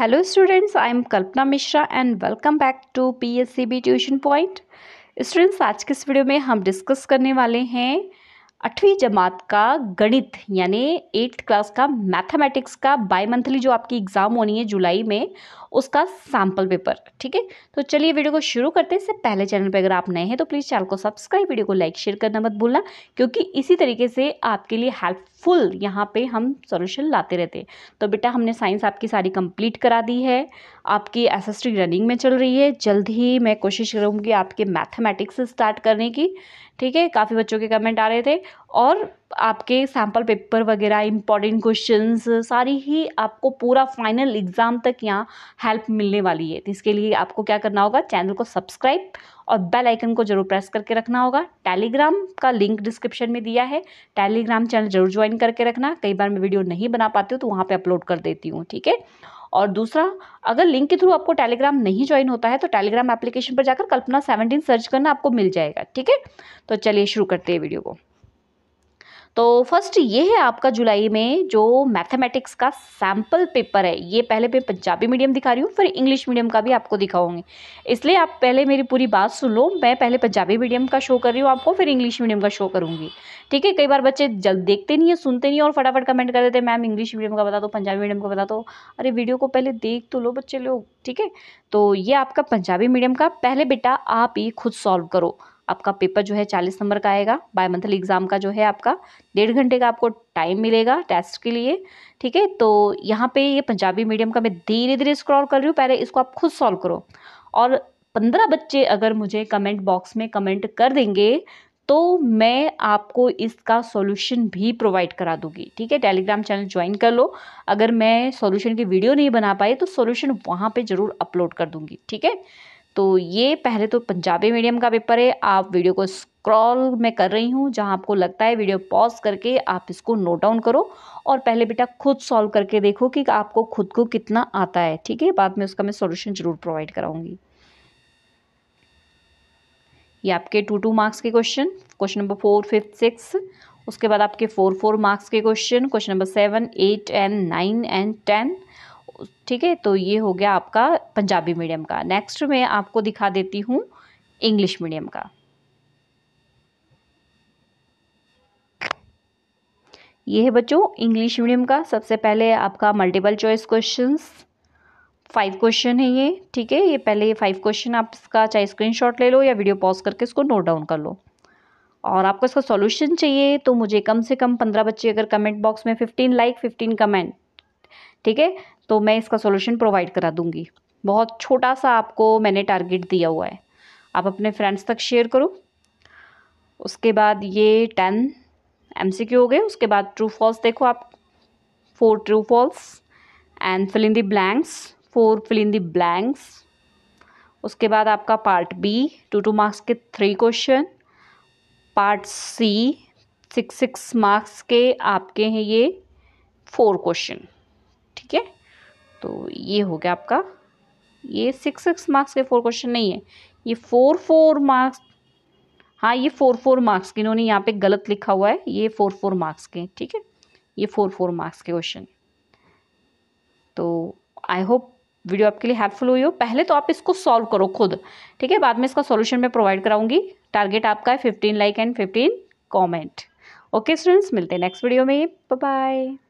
hello students I am Kalpana Mishra and welcome back to B tuition point students आज के इस video में हम डिस्कस करने वाले हैं आठवीं जमात का गणित यानी एट्थ क्लास का मैथमेटिक्स का बाई मंथली जो आपकी एग्ज़ाम होनी है जुलाई में उसका सैम्पल पेपर ठीक है तो चलिए वीडियो को शुरू करते हैं इससे पहले चैनल पर अगर आप नए हैं तो प्लीज़ चैनल को सब्सक्राइब वीडियो को लाइक शेयर करना मत भूलना क्योंकि इसी तरीके से आपके लिए हेल्पफुल यहाँ पे हम सॉल्यूशन लाते रहते हैं तो बेटा हमने साइंस आपकी सारी कंप्लीट करा दी है आपकी एस रनिंग में चल रही है जल्द ही मैं कोशिश करूँगी आपके मैथमेटिक्स स्टार्ट करने की ठीक है काफ़ी बच्चों के कमेंट आ रहे थे और आपके सैम्पल पेपर वगैरह इम्पॉर्टेंट क्वेश्चंस सारी ही आपको पूरा फाइनल एग्ज़ाम तक यहाँ हेल्प मिलने वाली है तो इसके लिए आपको क्या करना होगा चैनल को सब्सक्राइब और बेल आइकन को जरूर प्रेस करके रखना होगा टेलीग्राम का लिंक डिस्क्रिप्शन में दिया है टेलीग्राम चैनल जरूर ज्वाइन करके रखना कई बार मैं वीडियो नहीं बना पाती हूँ तो वहाँ पर अपलोड कर देती हूँ ठीक है और दूसरा अगर लिंक के थ्रू आपको टेलीग्राम नहीं ज्वाइन होता है तो टेलीग्राम एप्लीकेशन पर जाकर कल्पना सेवनटीन सर्च करना आपको मिल जाएगा ठीक है तो चलिए शुरू करते हैं वीडियो को तो फर्स्ट ये है आपका जुलाई में जो मैथमेटिक्स का सैम्पल पेपर है ये पहले मैं पंजाबी मीडियम दिखा रही हूँ फिर इंग्लिश मीडियम का भी आपको दिखाऊंगी इसलिए आप पहले मेरी पूरी बात सुन लो मैं पहले पंजाबी मीडियम का शो कर रही हूँ आपको फिर इंग्लिश मीडियम का शो करूँगी ठीक है कई बार बच्चे जल्द देखते नहीं है सुनते नहीं है और फटाफट कमेंट कर देते हैं मैम इंग्लिश मीडियम का बता दो पंजाबी मीडियम का बता दो अरे वीडियो को पहले देख तो लो बच्चे लोग ठीक है तो ये आपका पंजाबी मीडियम का पहले बेटा आप ही खुद सॉल्व करो आपका पेपर जो है चालीस नंबर का आएगा बाय मंथली एग्ज़ाम का जो है आपका डेढ़ घंटे का आपको टाइम मिलेगा टेस्ट के लिए ठीक है तो यहाँ पे ये पंजाबी मीडियम का मैं धीरे धीरे स्क्रॉल कर रही हूँ पहले इसको आप खुद सॉल्व करो और पंद्रह बच्चे अगर मुझे कमेंट बॉक्स में कमेंट कर देंगे तो मैं आपको इसका सॉल्यूशन भी प्रोवाइड करा दूंगी ठीक है टेलीग्राम चैनल ज्वाइन कर लो अगर मैं सॉल्यूशन की वीडियो नहीं बना पाई तो सॉल्यूशन वहाँ पे ज़रूर अपलोड कर दूंगी ठीक है तो ये पहले तो पंजाबी मीडियम का पेपर है आप वीडियो को स्क्रॉल में कर रही हूँ जहाँ आपको लगता है वीडियो पॉज करके आप इसको नोट डाउन करो और पहले बेटा खुद सॉल्व करके देखो कि आपको खुद को कितना आता है ठीक है बाद में उसका मैं सॉल्यूशन जरूर प्रोवाइड कराऊंगी ये आपके टू टू मार्क्स के question question number four fifth six उसके बाद आपके फोर फोर मार्क्स के question question number seven eight and nine and ten ठीक है तो ये हो गया आपका पंजाबी मीडियम का नेक्स्ट मैं आपको दिखा देती हूँ इंग्लिश मीडियम का यह है बच्चों इंग्लिश मीडियम का सबसे पहले आपका multiple choice questions five question है ये ठीक है ये पहले ये फाइव क्वेश्चन आप इसका चाहे स्क्रीनशॉट ले लो या वीडियो पॉज करके इसको नोट डाउन कर लो और आपको इसका सॉल्यूशन चाहिए तो मुझे कम से कम पंद्रह बच्चे अगर कमेंट बॉक्स में फिफ्टीन लाइक फिफ्टीन कमेंट ठीक है तो मैं इसका सोल्यूशन प्रोवाइड करा दूँगी बहुत छोटा सा आपको मैंने टारगेट दिया हुआ है आप अपने फ्रेंड्स तक शेयर करो उसके बाद ये टेन एम सी क्यू हो गए उसके बाद ट्रू फॉल्स देखो आप four true false and fill in the blanks four fill in the blanks उसके बाद आपका part B two two marks के three question part C six six marks के आपके हैं ये फोर क्वेश्चन ठीक है तो ये हो गया आपका ये सिक्स सिक्स मार्क्स के फोर क्वेश्चन नहीं है ये फोर फोर मार्क्स हाँ ये फोर फोर मार्क्स के इन्होंने यहाँ पे गलत लिखा हुआ है ये फोर फोर मार्क्स के ठीक है ये फोर फोर मार्क्स के क्वेश्चन तो आई होप वीडियो आपके लिए हेल्पफुल हुई हो पहले तो आप इसको सॉल्व करो खुद ठीक है बाद में इसका सॉल्यूशन मैं प्रोवाइड कराऊंगी टारगेट आपका है fifteen like and fifteen comment okay students मिलते हैं नेक्स्ट वीडियो में बाय